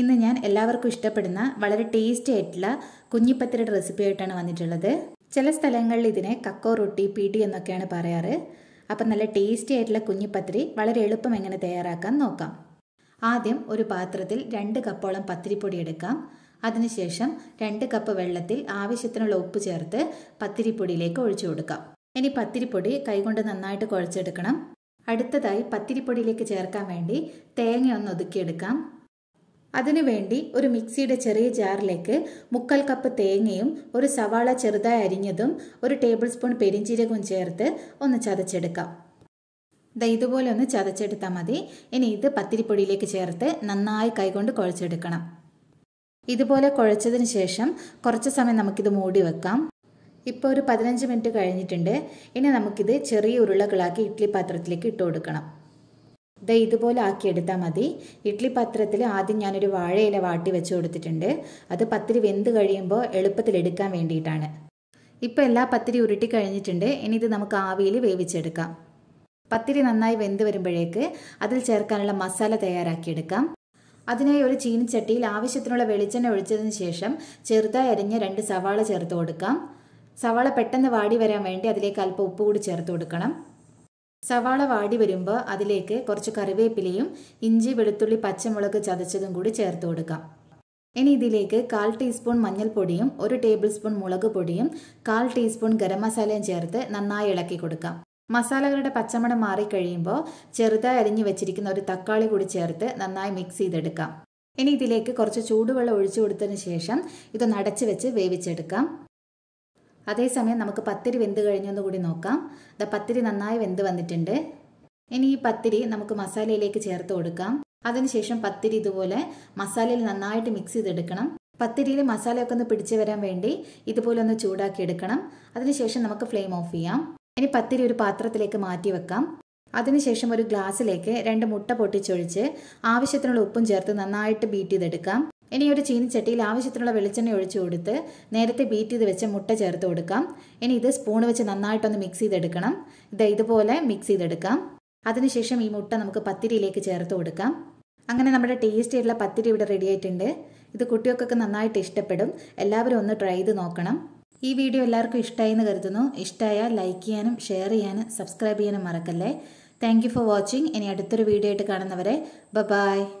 ഇന്ന് ഞാൻ എല്ലാവർക്കും ഇഷ്ടപ്പെടുന്ന വളരെ ടേസ്റ്റി ആയിട്ടുള്ള കുഞ്ഞിപ്പത്തിരയുടെ ആയിട്ടാണ് വന്നിട്ടുള്ളത് ചില സ്ഥലങ്ങളിൽ ഇതിനെ കക്കോ റൊട്ടി പിടി എന്നൊക്കെയാണ് പറയാറ് അപ്പം നല്ല ടേസ്റ്റി ആയിട്ടുള്ള കുഞ്ഞിപ്പത്തിരി വളരെ എളുപ്പം എങ്ങനെ തയ്യാറാക്കാൻ നോക്കാം ആദ്യം ഒരു പാത്രത്തിൽ രണ്ട് കപ്പോളം പത്തിരിപ്പൊടി എടുക്കാം അതിനുശേഷം രണ്ട് കപ്പ് വെള്ളത്തിൽ ആവശ്യത്തിനുള്ള ഉപ്പ് ചേർത്ത് പത്തിരിപ്പൊടിയിലേക്ക് ഒഴിച്ചു കൊടുക്കാം ഇനി പത്തിരിപ്പൊടി കൈകൊണ്ട് നന്നായിട്ട് കുഴച്ചെടുക്കണം അടുത്തതായി പത്തിരിപ്പൊടിയിലേക്ക് ചേർക്കാൻ വേണ്ടി തേങ്ങ ഒന്ന് ഒതുക്കിയെടുക്കാം അതിനുവേണ്ടി ഒരു മിക്സിയുടെ ചെറിയ ജാറിലേക്ക് മുക്കാൽ കപ്പ് തേങ്ങയും ഒരു സവാള ചെറുതായി അരിഞ്ഞതും ഒരു ടേബിൾ സ്പൂൺ പെരിഞ്ചീരകവും ചേർത്ത് ഒന്ന് ചതച്ചെടുക്കാം ദാ ഇതുപോലെ ഒന്ന് ചതച്ചെടുത്താൽ മതി ഇനി ഇത് പത്തിരിപ്പൊടിയിലേക്ക് ചേർത്ത് നന്നായി കൈകൊണ്ട് കുഴച്ചെടുക്കണം ഇതുപോലെ കുഴച്ചതിന് ശേഷം കുറച്ച് സമയം നമുക്കിത് മൂടി വെക്കാം ഇപ്പോൾ ഒരു പതിനഞ്ച് മിനിറ്റ് കഴിഞ്ഞിട്ടുണ്ട് ഇനി നമുക്കിത് ചെറിയ ഉരുളകളാക്കി ഇഡ്ഡലി പാത്രത്തിലേക്ക് ഇട്ട് കൊടുക്കണം ഇത് ഇതുപോലെ ആക്കിയെടുത്താൽ മതി ഇഡ്ലി പാത്രത്തിൽ ആദ്യം ഞാനൊരു വാഴയില വാട്ടി വെച്ച് കൊടുത്തിട്ടുണ്ട് അത് പത്തിരി വെന്ത് കഴിയുമ്പോൾ എളുപ്പത്തിൽ എടുക്കാൻ വേണ്ടിയിട്ടാണ് ഇപ്പോൾ എല്ലാ പത്തിരി ഉരുട്ടി കഴിഞ്ഞിട്ടുണ്ട് ഇനി ഇത് നമുക്ക് ആവിയിൽ വേവിച്ചെടുക്കാം പത്തിരി നന്നായി വെന്ത് വരുമ്പോഴേക്ക് അതിൽ ചേർക്കാനുള്ള മസാല തയ്യാറാക്കിയെടുക്കാം അതിനായി ഒരു ചീനിച്ചട്ടിയിൽ ആവശ്യത്തിനുള്ള വെളിച്ചെണ്ണ ഒഴിച്ചതിന് ശേഷം ചെറുതായി അരിഞ്ഞ രണ്ട് സവാള ചേർത്ത് കൊടുക്കാം സവാള പെട്ടെന്ന് വാടി വരാൻ വേണ്ടി അതിലേക്ക് അല്പം ഉപ്പ് കൂടി ചേർത്ത് കൊടുക്കണം സവാള വാടി വരുമ്പോൾ അതിലേക്ക് കുറച്ച് കറിവേപ്പിലയും ഇഞ്ചി വെളുത്തുള്ളി പച്ചമുളക് ചതച്ചതും കൂടി ചേർത്ത് കൊടുക്കാം ഇനി ഇതിലേക്ക് കാൽ ടീസ്പൂൺ മഞ്ഞൾപ്പൊടിയും ഒരു ടേബിൾ സ്പൂൺ മുളക് പൊടിയും കാൽ ടീസ്പൂൺ ഗരം മസാലയും ചേർത്ത് നന്നായി ഇളക്കി കൊടുക്കാം മസാലകളുടെ പച്ചമണം മാറിക്കഴിയുമ്പോൾ ചെറുതായി അരിഞ്ഞു വെച്ചിരിക്കുന്ന ഒരു തക്കാളി കൂടി ചേർത്ത് നന്നായി മിക്സ് ചെയ്തെടുക്കാം ഇനി ഇതിലേക്ക് കുറച്ച് ചൂടുവെള്ളം ഒഴിച്ചു കൊടുത്തതിന് ശേഷം ഇതൊന്ന് അടച്ചു വെച്ച് വേവിച്ചെടുക്കാം അതേസമയം നമുക്ക് പത്തിരി വെന്ത് എന്ന് കൂടി നോക്കാം ഇതാ പത്തിരി നന്നായി വെന്ത് വന്നിട്ടുണ്ട് ഇനി ഈ പത്തിരി നമുക്ക് മസാലയിലേക്ക് ചേർത്ത് കൊടുക്കാം അതിനുശേഷം പത്തിരി ഇതുപോലെ മസാലയിൽ നന്നായിട്ട് മിക്സ് ചെയ്തെടുക്കണം പത്തിരിയിൽ മസാലയൊക്കെ ഒന്ന് പിടിച്ചു വരാൻ വേണ്ടി ഇതുപോലെ ഒന്ന് ചൂടാക്കി എടുക്കണം അതിനുശേഷം നമുക്ക് ഫ്ലെയിം ഓഫ് ചെയ്യാം ഇനി പത്തിരി ഒരു പാത്രത്തിലേക്ക് മാറ്റി വെക്കാം അതിനുശേഷം ഒരു ഗ്ലാസ്സിലേക്ക് രണ്ട് മുട്ട പൊട്ടിച്ചൊഴിച്ച് ആവശ്യത്തിനുള്ള ഉപ്പും ചേർത്ത് നന്നായിട്ട് ബീറ്റ് ചെയ്തെടുക്കാം ഇനി ഒരു ചീനിച്ചട്ടിയിൽ ആവശ്യത്തിനുള്ള വെളിച്ചെണ്ണ ഒഴിച്ചു കൊടുത്ത് നേരത്തെ ബീറ്റ് ചെയ്ത് വെച്ച മുട്ട ചേർത്ത് കൊടുക്കാം ഇനി ഇത് സ്പൂൺ വെച്ച് നന്നായിട്ടൊന്ന് മിക്സ് ചെയ്തെടുക്കണം ഇത് ഇതുപോലെ മിക്സ് ചെയ്തെടുക്കാം അതിനുശേഷം ഈ മുട്ട നമുക്ക് പത്തിരിയിലേക്ക് ചേർത്ത് കൊടുക്കാം അങ്ങനെ നമ്മുടെ ടേസ്റ്റ് ആയിട്ടുള്ള പത്തിരി ഇവിടെ റെഡി ആയിട്ടുണ്ട് ഇത് കുട്ടികൾക്കൊക്കെ നന്നായിട്ട് ഇഷ്ടപ്പെടും എല്ലാവരും ഒന്ന് ട്രൈ ചെയ്ത് നോക്കണം ഈ വീഡിയോ എല്ലാവർക്കും ഇഷ്ടമായി എന്ന് കരുതുന്നു ഇഷ്ടമായാൽ ലൈക്ക് ചെയ്യാനും ഷെയർ ചെയ്യാനും സബ്സ്ക്രൈബ് ചെയ്യാനും മറക്കല്ലേ താങ്ക് ഫോർ വാച്ചിങ് ഇനി അടുത്തൊരു വീഡിയോ ആയിട്ട് കാണുന്നവരെ ബ ബായ്